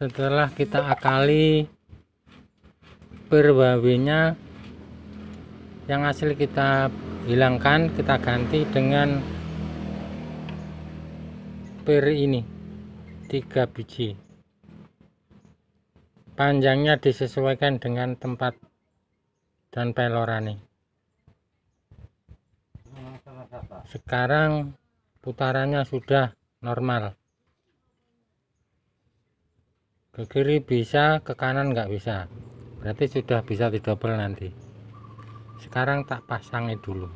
setelah kita akali berbabinya yang hasil kita hilangkan kita ganti dengan per ini tiga biji panjangnya disesuaikan dengan tempat dan pelorani. sekarang putarannya sudah normal ke kiri bisa ke kanan nggak bisa berarti sudah bisa di double nanti sekarang tak pasangnya dulu